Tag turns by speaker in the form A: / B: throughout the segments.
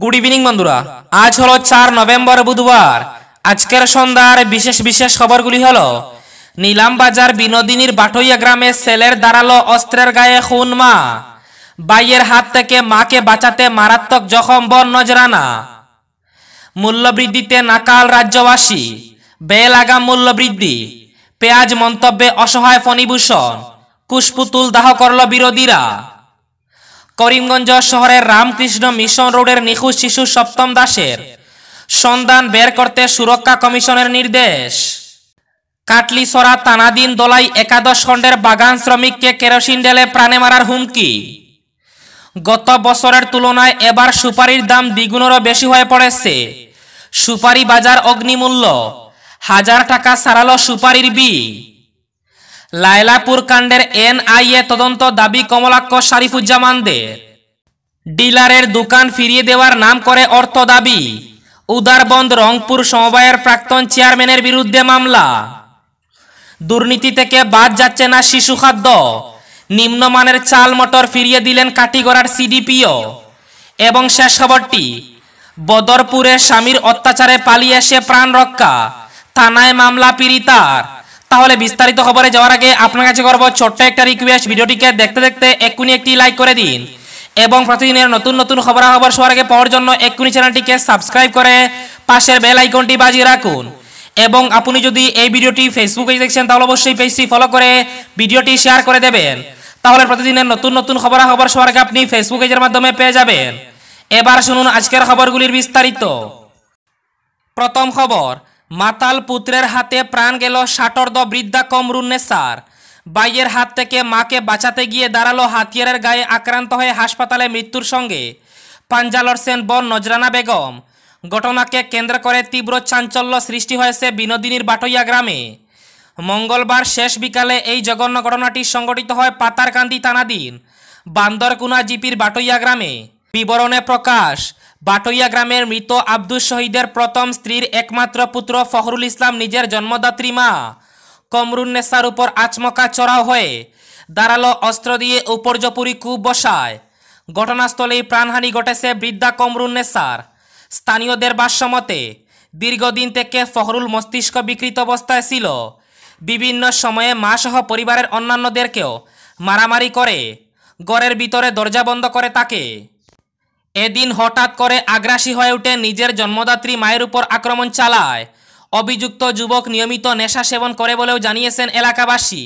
A: good evening বন্ধুরা আজ হলো চার নভেম্বর বুধবার আজকের সন্ধ্যার বিশেষ বিশেষ খবরগুলি হল নীলাম বাজার বিনোদিনীর বাটইয়া গ্রামে সেলের দাঁড়ালো অস্ত্রের গায়ে খুন মা বাইয়ের হাত থেকে মাকে বাঁচাতে মারাত্মক জখম বন নজরানা মূল্যবৃদ্ধিতে নাকাল রাজ্যবাসী বেলাগাম মূল্যবৃদ্ধি পেঁয়াজ মন্তব্যে অসহায় ফণিভূষণ কুশপুতুল দাহ করল বিরোধীরা করিমগঞ্জ শহরের রামকৃষ্ণ মিশন রোডের নিখোঁজ শিশু সপ্তম দাসের সন্ধান বের করতে সুরক্ষা কমিশনের নির্দেশ কাটলিসরা তানাদিন দোলাই একাদশ খণ্ডের বাগান শ্রমিককে কেরোসিন ডেলে প্রাণে মারার হুমকি গত বছরের তুলনায় এবার সুপারির দাম দ্বিগুণেরও বেশি হয়ে পড়েছে সুপারি বাজার অগ্নিমূল্য হাজার টাকা সারালো সুপারির বি লায়লাপুর কাণ্ডের এনআইএ তদন্ত দাবি কমলাক্ষ শারিফুজ্জামানদের ডিলারের দোকান ফিরিয়ে দেওয়ার নাম করে অর্থ দাবি উদারবন্দ রংপুর সমবায়ের প্রাক্তন চেয়ারম্যানের বিরুদ্ধে মামলা দুর্নীতি থেকে বাদ যাচ্ছে না শিশু খাদ্য নিম্নমানের চাল মটর ফিরিয়ে দিলেন কাটিগড়ার সিডিপিও এবং শেষ খবরটি বদরপুরে স্বামীর অত্যাচারে পালিয়ে এসে প্রাণ রক্ষা থানায় মামলা পীড়িতার তাহলে বিস্তারিত খবরে যাওয়ার আগে আপনার কাছে করবো ছোট্ট একটা রিকোয়েস্ট ভিডিওটিকে দেখতে দেখতে এক্ষুনি একটি লাইক করে দিন এবং প্রতিদিনের নতুন নতুন খবরাখবর সবার আগে পাওয়ার জন্য এক্ষুনি চ্যানেলটিকে সাবস্ক্রাইব করে পাশের বেল আইকনটি বাজিয়ে রাখুন এবং আপনি যদি এই ভিডিওটি ফেসবুকে দেখছেন তাহলে অবশ্যই পেজটি ফলো করে ভিডিওটি শেয়ার করে দেবেন তাহলে প্রতিদিনের নতুন নতুন খবরাখবর সবার আগে আপনি ফেসবুক এর মাধ্যমে পেয়ে যাবেন এবার শুনুন আজকের খবরগুলির বিস্তারিত প্রথম খবর মাতাল পুত্রের হাতে প্রাণ গেল ষাটর্দ বৃদ্ধা কমরুন্নেসার বাইয়ের হাত থেকে মাকে বাঁচাতে গিয়ে দাঁড়ালো হাতিয়ারের গায়ে আক্রান্ত হয়ে হাসপাতালে মৃত্যুর সঙ্গে পাঞ্জালর সেন বন নজরানা বেগম ঘটনাকে কেন্দ্র করে তীব্র চাঞ্চল্য সৃষ্টি হয়েছে বিনোদিনীর বাটইয়া গ্রামে মঙ্গলবার শেষ বিকালে এই জঘন্য ঘটনাটি সংগঠিত হয় পাতারকান্দি থানাধীন বান্দরকুনা জিপির বাটইয়া গ্রামে বিবরণে প্রকাশ বাটইয়া গ্রামের মৃত আব্দুস শহীদের প্রথম স্ত্রীর একমাত্র পুত্র ফখরুল ইসলাম নিজের জন্মদাত্রী মা কমরুন্নেসার উপর আচমকা চড়াও হয়ে দাঁড়ালো অস্ত্র দিয়ে উপর্যপুরি কূপ বসায় ঘটনাস্থলেই প্রাণহানি ঘটেছে বৃদ্ধা কমরুন্নেসার স্থানীয়দের বাসমতে দীর্ঘদিন থেকে ফখরুল মস্তিষ্ক বিকৃত অবস্থায় ছিল বিভিন্ন সময়ে মা সহ পরিবারের অন্যান্যদেরকেও মারামারি করে গড়ের ভিতরে দরজা বন্ধ করে তাকে এদিন হঠাৎ করে আগ্রাসী হয়ে উঠে নিজের জন্মদাত্রী মায়ের উপর আক্রমণ চালায় অভিযুক্ত যুবক নিয়মিত নেশা সেবন করে বলেও জানিয়েছেন এলাকাবাসী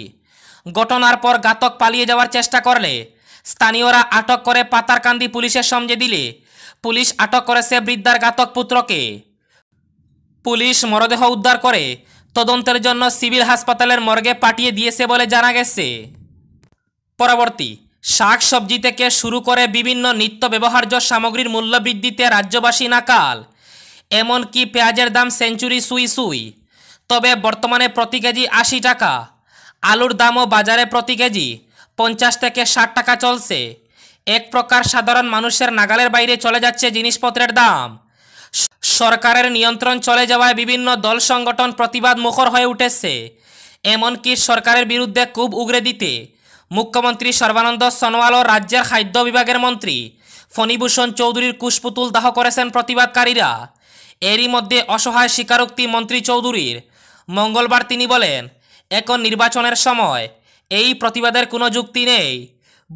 A: ঘটনার পর গাতক পালিয়ে যাওয়ার চেষ্টা করলে স্থানীয়রা আটক করে পাতারকান্দি পুলিশের সমঝে দিলে পুলিশ আটক করেছে বৃদ্ধার ঘাতক পুত্রকে পুলিশ মরদেহ উদ্ধার করে তদন্তের জন্য সিভিল হাসপাতালের মর্গে পাঠিয়ে দিয়েছে বলে জানা গেছে পরবর্তী শাক সবজি থেকে শুরু করে বিভিন্ন নিত্য ব্যবহার্য সামগ্রীর মূল্যবৃদ্ধিতে রাজ্যবাসী নাকাল এমনকি পেঁয়াজের দাম সেঞ্চুরি সুই সুই তবে বর্তমানে প্রতি কেজি আশি টাকা আলুর দামও বাজারে প্রতি কেজি পঞ্চাশ থেকে ষাট টাকা চলছে এক প্রকার সাধারণ মানুষের নাগালের বাইরে চলে যাচ্ছে জিনিসপত্রের দাম সরকারের নিয়ন্ত্রণ চলে যাওয়ায় বিভিন্ন দল সংগঠন প্রতিবাদ মুখর হয়ে উঠেছে এমনকি সরকারের বিরুদ্ধে খুব উগরে দিতে মুখ্যমন্ত্রী সর্বানন্দ সনোয়াল ও রাজ্যের খাদ্য বিভাগের মন্ত্রী ফণীভূষণ চৌধুরীর কুশপুতুল দাহ করেছেন প্রতিবাদকারীরা এরই মধ্যে অসহায় স্বীকারোক্তি মন্ত্রী চৌধুরীর মঙ্গলবার তিনি বলেন এখন নির্বাচনের সময় এই প্রতিবাদের কোনো যুক্তি নেই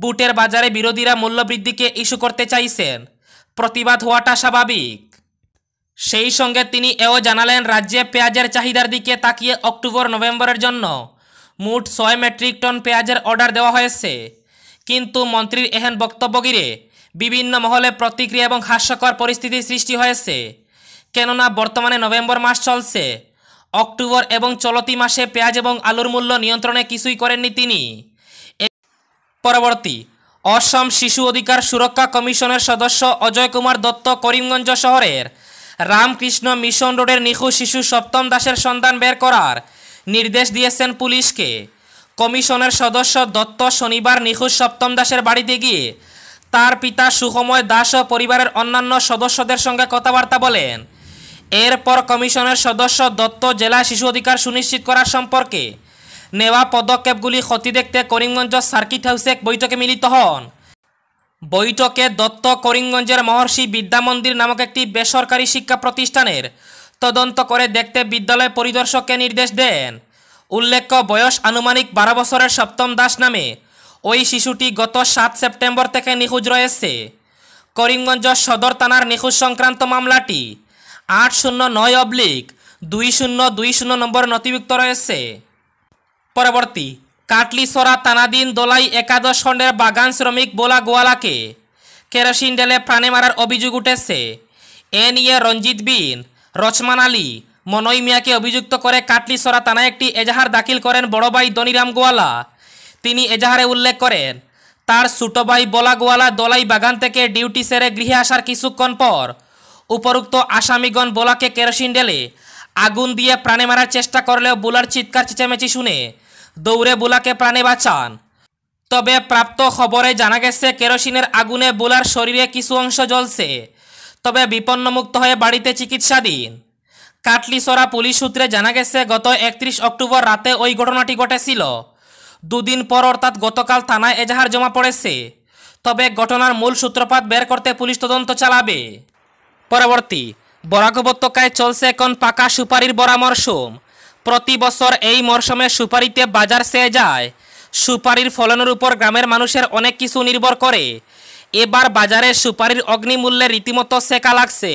A: বুটের বাজারে বিরোধীরা মূল্যবৃদ্ধিকে ইস্যু করতে চাইছেন প্রতিবাদ হওয়াটা স্বাভাবিক সেই সঙ্গে তিনি এও জানালেন রাজ্যে পেঁয়াজের চাহিদার দিকে তাকিয়ে অক্টোবর নভেম্বরের জন্য মোট ছয় মেট্রিক টন পেঁয়াজের অর্ডার দেওয়া হয়েছে কিন্তু মন্ত্রীর এহেন বক্তব্য ঘিরে বিভিন্ন মহলে প্রতিক্রিয়া এবং হাস্যকর পরিস্থিতির সৃষ্টি হয়েছে কেননা বর্তমানে নভেম্বর মাস চলছে অক্টোবর এবং চলতি মাসে পেঁয়াজ এবং আলুর মূল্য নিয়ন্ত্রণে কিছুই করেননি তিনি পরবর্তী অসম শিশু অধিকার সুরক্ষা কমিশনের সদস্য অজয় কুমার দত্ত করিমগঞ্জ শহরের রামকৃষ্ণ মিশন রোডের নিখু শিশু সপ্তম দাসের সন্ধান বের করার নির্দেশ দিয়েছেন পুলিশকে কমিশনের সদস্য দত্ত শনিবার নিখোঁজ সপ্তম দাসের বাড়িতে গিয়ে তার পিতা সুখময় দাস ও পরিবারের অন্যান্য সদস্যদের সঙ্গে কথাবার্তা বলেন এরপর কমিশনের সদস্য দত্ত জেলা শিশু অধিকার সুনিশ্চিত করার সম্পর্কে নেওয়া পদক্ষেপগুলি ক্ষতি দেখতে করিমগঞ্জ সার্কিট হাউসে বৈঠকে মিলিত হন বৈঠকে দত্ত করিমগঞ্জের মহর্ষি বিদ্যামন্দির নামক একটি বেসরকারি শিক্ষা প্রতিষ্ঠানের তদন্ত করে দেখতে বিদ্যালয় পরিদর্শককে নির্দেশ দেন উল্লেখ্য বয়স আনুমানিক বারো বছরের সপ্তম দাস নামে ওই শিশুটি গত সাত সেপ্টেম্বর থেকে নিখোঁজ রয়েছে করিমগঞ্জ সদর থানার নিখোঁজ সংক্রান্ত মামলাটি আট শূন্য নয় অবলিক দুই শূন্য দুই শূন্য নম্বর নথিভুক্ত রয়েছে পরবর্তী কাটলিসরা তানাদিন দোলাই একাদশ খণ্ডের বাগান শ্রমিক বোলা গোয়ালাকে কেরোসিন ডেলে প্রাণে মারার অভিযোগ উঠেছে এ নিয়ে রঞ্জিত বিন রচমান আলী মনয় মিয়াকে অভিযুক্ত করে কাটলিসরা থানায় একটি এজাহার দাখিল করেন বড় ভাই দনিরাম গোয়ালা তিনি এজাহারে উল্লেখ করেন তার ছোট ভাই বলা গোয়ালা দলাই বাগান থেকে ডিউটি সেরে গৃহে আসার কিছুক্ষণ পর উপরুক্ত আসামিগণ বোলাকে কেরোসিন ডেলে আগুন দিয়ে প্রাণে মারার চেষ্টা করলেও বোলার চিৎকার চেঁচামেচি শুনে দৌড়ে বোলাকে প্রাণে বাঁচান তবে প্রাপ্ত খবরে জানা গেছে কেরোসিনের আগুনে বোলার শরীরে কিছু অংশ জ্বলছে তবে বিপন্নমুক্ত হয়ে বাড়িতে চিকিৎসাধীন কাটলিসরা পুলিশ সূত্রে জানা গেছে গত একত্রিশ অক্টোবর রাতে ওই ঘটনাটি ঘটেছিল দুদিন পর অর্থাৎ গতকাল থানায় এজাহার জমা পড়েছে তবে ঘটনার মূল সূত্রপাত বের করতে পুলিশ তদন্ত চালাবে পরবর্তী বরাক উপত্যকায় চলছে এখন পাকা সুপারির বড়া মরশুম প্রতি বছর এই মরশুমে সুপারিতে বাজার সেয়ে যায় সুপারির ফলনের উপর গ্রামের মানুষের অনেক কিছু নির্ভর করে এবার বাজারে সুপারির অগ্নিমূল্যে রীতিমতো সেকা লাগছে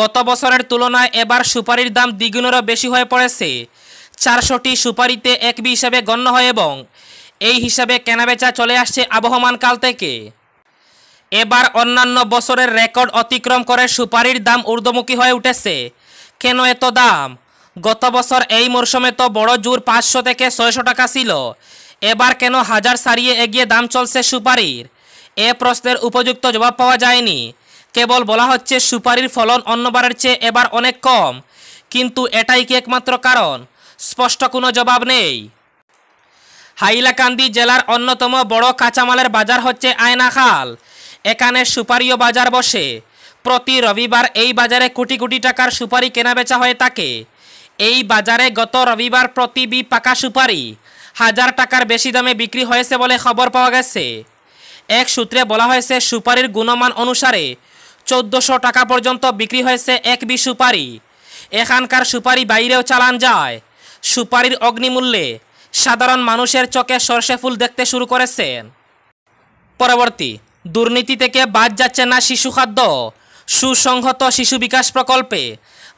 A: গত বছরের তুলনায় এবার সুপারির দাম দ্বিগুণেরও বেশি হয়ে পড়েছে চারশোটি সুপারিতে এক বি হিসাবে গণ্য হয় এবং এই হিসাবে কেনাবেচা চলে আসছে আবহমান কাল থেকে এবার অন্যান্য বছরের রেকর্ড অতিক্রম করে সুপারির দাম ঊর্ধ্বমুখী হয়ে উঠেছে কেন এত দাম গত বছর এই মরশুমে তো বড় জোর পাঁচশো থেকে ছয়শো টাকা ছিল এবার কেন হাজার সারিয়ে এগিয়ে দাম চলছে সুপারির এ প্রশ্নের উপযুক্ত জবাব পাওয়া যায়নি কেবল বলা হচ্ছে সুপারির ফলন অন্যবারের চেয়ে এবার অনেক কম কিন্তু এটাই কি একমাত্র কারণ স্পষ্ট কোনো জবাব নেই হাইলাকান্দি জেলার অন্যতম বড় কাঁচামালের বাজার হচ্ছে আয়নাখাল এখানে সুপারিও বাজার বসে প্রতি রবিবার এই বাজারে কোটি কোটি টাকার সুপারি কেনাবেচা হয়ে থাকে এই বাজারে গত রবিবার প্রতি বি পাকা সুপারি হাজার টাকার বেশি দামে বিক্রি হয়েছে বলে খবর পাওয়া গেছে এক সূত্রে বলা হয়েছে সুপারির গুণমান অনুসারে চোদ্দোশো টাকা পর্যন্ত বিক্রি হয়েছে এক বি সুপারি এখানকার সুপারি বাইরেও চালান যায় সুপারির অগ্নিমূল্যে সাধারণ মানুষের চোখে সর্ষে ফুল দেখতে শুরু করেছেন পরবর্তী দুর্নীতি থেকে বাদ যাচ্ছে না শিশু খাদ্য সুসংহত শিশু বিকাশ প্রকল্পে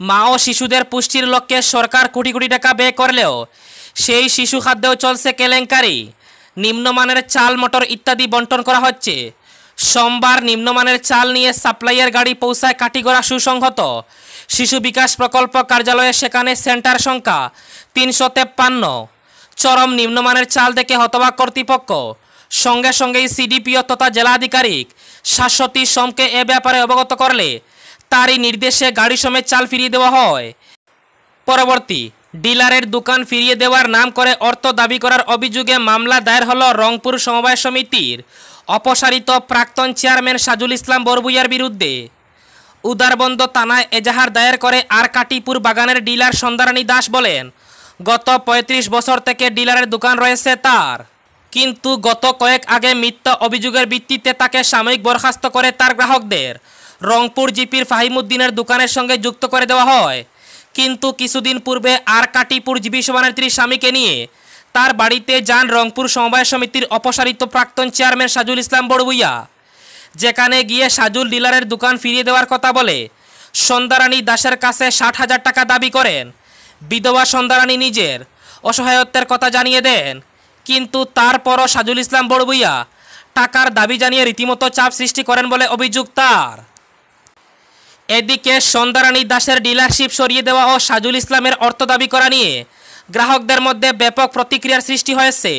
A: মা ও শিশুদের পুষ্টির লক্ষ্যে সরকার কোটি কোটি টাকা ব্যয় করলেও সেই শিশু খাদ্যেও চলছে কেলেঙ্কারি নিম্নমানের চাল মটর ইত্যাদি বন্টন করা হচ্ছে সোমবার নিম্নমানের চাল নিয়ে সাপ্লাইয়ের গাড়ি পৌঁছায় কাটিগড়া সুসংহত শিশু বিকাশ প্রকল্প কার্যালয়ে সেখানে সেন্টার সংখ্যা তিনশো তেপ্পান্ন চরম নিম্নমানের চাল দেখে হতবাক কর্তৃপক্ষ সঙ্গে সঙ্গেই সিডিপিও তথা জেলাধিকারিক শাশ্বতী সোমকে এ ব্যাপারে অবগত করলে তারই নির্দেশে গাড়ি সমেত চাল ফিরিয়ে দেওয়া হয় পরবর্তী ডিলারের দোকান ফিরিয়ে দেওয়ার নাম করে অর্থ দাবি করার অভিযোগে মামলা দায়ের হল রংপুর সমবায় সমিতির অপসারিত প্রাক্তন চেয়ারম্যান সাজুল ইসলাম বরবুইয়ার বিরুদ্ধে উদারবন্দ থানায় এজাহার দায়ের করে আর কাটিপুর বাগানের ডিলার সন্ধ্যারানী দাস বলেন গত ৩৫ বছর থেকে ডিলারের দোকান রয়েছে তার কিন্তু গত কয়েক আগে মিথ্যা অভিযোগের ভিত্তিতে তাকে সাময়িক বরখাস্ত করে তার গ্রাহকদের রংপুর জিপির ফাহিমুদ্দিনের দোকানের সঙ্গে যুক্ত করে দেওয়া হয় কিন্তু কিছুদিন পূর্বে আরকাটিপুর জীবী সভানেত্রীর স্বামীকে নিয়ে তার বাড়িতে যান রংপুর সমবায় সমিতির অপসারিত প্রাক্তন চেয়ারম্যান সাজুল ইসলাম বড়বুইয়া যেখানে গিয়ে সাজুল ডিলারের দোকান ফিরিয়ে দেওয়ার কথা বলে সন্ধ্যারানী দাসের কাছে ষাট হাজার টাকা দাবি করেন বিধবা সন্ধ্যারানী নিজের অসহায়ত্বের কথা জানিয়ে দেন কিন্তু তারপরও সাজুল ইসলাম বড়বুইয়া টাকার দাবি জানিয়ে রীতিমতো চাপ সৃষ্টি করেন বলে অভিযোগ তার এদিকে সন্ধ্যারানী দাসের ডিলারশিপ সরিয়ে দেওয়া ও সাজুল ইসলামের অর্থ দাবি করা নিয়ে গ্রাহকদের মধ্যে ব্যাপক প্রতিক্রিয়ার সৃষ্টি হয়েছে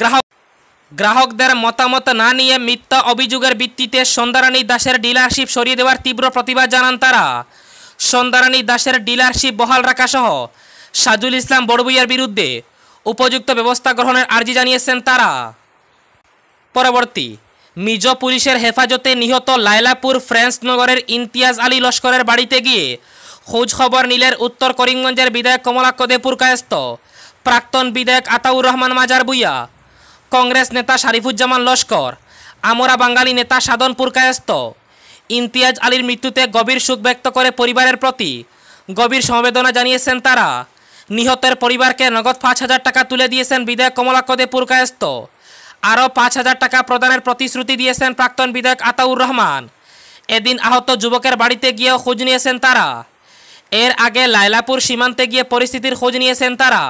A: গ্রাহক গ্রাহকদের মতামত না নিয়ে মিথ্যা অভিযোগের ভিত্তিতে সন্ধ্যারানী দাসের ডিলারশিপ সরিয়ে দেওয়ার তীব্র প্রতিবাদ জানান তারা সন্ধ্যারানী দাসের ডিলারশিপ বহাল রাখাসহ সাজুল ইসলাম বড়বুইয়ার বিরুদ্ধে উপযুক্ত ব্যবস্থা গ্রহণের আর্জি জানিয়েছেন তারা পরবর্তী মিজো পুলিশের হেফাজতে নিহত লাইলাপুর ফ্রেন্স নগরের ইমতিয়াজ আলী লস্করের বাড়িতে গিয়ে খোঁজ খবর নিলেন উত্তর করিমগঞ্জের বিধায়ক কদেপুর কায়স্থ প্রাক্তন বিধায়ক আতাউর রহমান মাজার বুইয়া কংগ্রেস নেতা শারিফুজ্জামান লস্কর আমরা বাঙালি নেতা সাধন কায়স্থ ইমতিয়াজ আলীর মৃত্যুতে গভীর সুখ ব্যক্ত করে পরিবারের প্রতি গভীর সমবেদনা জানিয়েছেন তারা নিহতের পরিবারকে নগদ পাঁচ হাজার টাকা তুলে দিয়েছেন বিধায়ক কদেপুর কায়স্থ আরও পাঁচ হাজার টাকা প্রদানের প্রতিশ্রুতি দিয়েছেন প্রাক্তন বিধায়ক আতাউর রহমান এদিন আহত যুবকের বাড়িতে গিয়েও খোঁজ নিয়েছেন তারা এর আগে লাইলাপুর সীমান্তে গিয়ে পরিস্থিতির খোঁজ নিয়েছেন তারা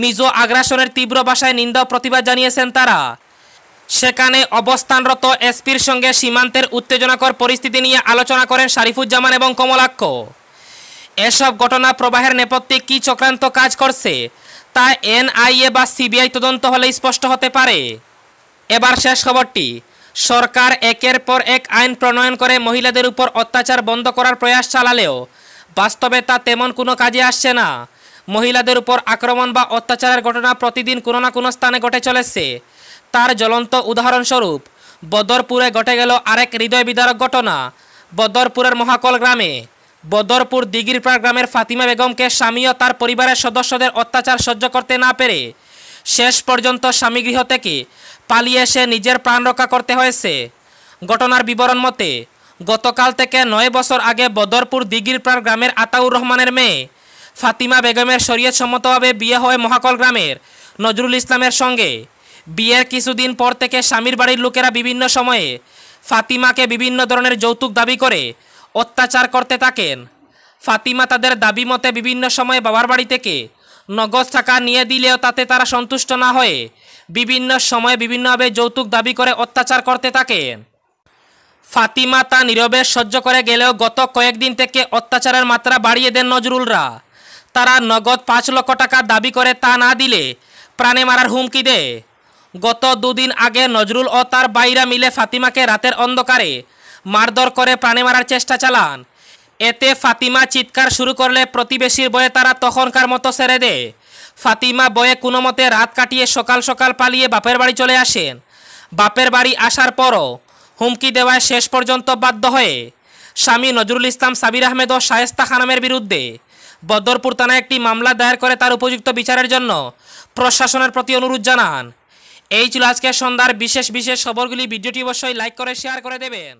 A: মিজো আগ্রাসনের তীব্র ভাষায় নিন্দা প্রতিবাদ জানিয়েছেন তারা সেখানে অবস্থানরত এসপির সঙ্গে সীমান্তের উত্তেজনাকর পরিস্থিতি নিয়ে আলোচনা করেন শারিফুজ্জামান এবং কমলাক্ষ এসব ঘটনা প্রবাহের নেপথ্যে কী চক্রান্ত কাজ করছে তা এনআইএ বা সিবিআই তদন্ত হলে স্পষ্ট হতে পারে এবার শেষ খবরটি সরকার একের পর এক আইন প্রণয়ন করে মহিলাদের উপর অত্যাচার বন্ধ করার প্রয়াস চালালেও বাস্তবে তা তেমন কোনো কাজে আসছে না মহিলাদের উপর আক্রমণ বা অত্যাচারের ঘটনা প্রতিদিন কোনো না কোনো স্থানে ঘটে চলেছে তার জ্বলন্ত উদাহরণস্বরূপ বদরপুরে ঘটে গেল আরেক হৃদয় বিদারক ঘটনা বদরপুরের মহাকল গ্রামে বদরপুর দিগিরপাড় গ্রামের ফাতিমা বেগমকে স্বামী ও তার পরিবারের সদস্যদের অত্যাচার সহ্য করতে না পেরে শেষ পর্যন্ত স্বামীগৃহ থেকে পালিয়ে এসে নিজের প্রাণ রক্ষা করতে হয়েছে ঘটনার বিবরণ মতে গতকাল থেকে নয় বছর আগে বদরপুর দিগিরপাড় গ্রামের আতাউর রহমানের মেয়ে ফাতিমা বেগমের শরীয়ত সম্মতভাবে বিয়ে হয় মহাকল গ্রামের নজরুল ইসলামের সঙ্গে বিয়ের কিছুদিন পর থেকে স্বামীর বাড়ির লোকেরা বিভিন্ন সময়ে ফাতিমাকে বিভিন্ন ধরনের যৌতুক দাবি করে অত্যাচার করতে থাকেন ফাতিমা তাদের দাবি মতে বিভিন্ন সময়ে বাবার বাড়ি থেকে নগদ টাকা নিয়ে দিলেও তাতে তারা সন্তুষ্ট না হয়ে বিভিন্ন সময়ে বিভিন্নভাবে যৌতুক দাবি করে অত্যাচার করতে থাকে ফাতিমা তা নীরবে সহ্য করে গেলেও গত কয়েকদিন থেকে অত্যাচারের মাত্রা বাড়িয়ে দেন নজরুলরা তারা নগদ পাঁচ লক্ষ টাকা দাবি করে তা না দিলে প্রাণে মারার হুমকি দেয় গত দুদিন আগে নজরুল ও তার বাইরা মিলে ফাতিমাকে রাতের অন্ধকারে মারধর করে প্রাণে মারার চেষ্টা চালান এতে ফাতিমা চিৎকার শুরু করলে প্রতিবেশীর বয়ে তারা তখনকার মতো ছেড়ে দেয় ফাতিমা বয়ে কোনো মতে রাত কাটিয়ে সকাল সকাল পালিয়ে বাপের বাড়ি চলে আসেন বাপের বাড়ি আসার পরও হুমকি দেওয়ায় শেষ পর্যন্ত বাধ্য হয়ে স্বামী নজরুল ইসলাম সাবির আহমেদ ও শায়েস্তা খানামের বিরুদ্ধে বদরপুর থানায় একটি মামলা দায়ের করে তার উপযুক্ত বিচারের জন্য প্রশাসনের প্রতি অনুরোধ জানান এই ছিল আজকের সন্ধ্যার বিশেষ বিশেষ খবরগুলি ভিডিওটি অবশ্যই লাইক করে শেয়ার করে দেবেন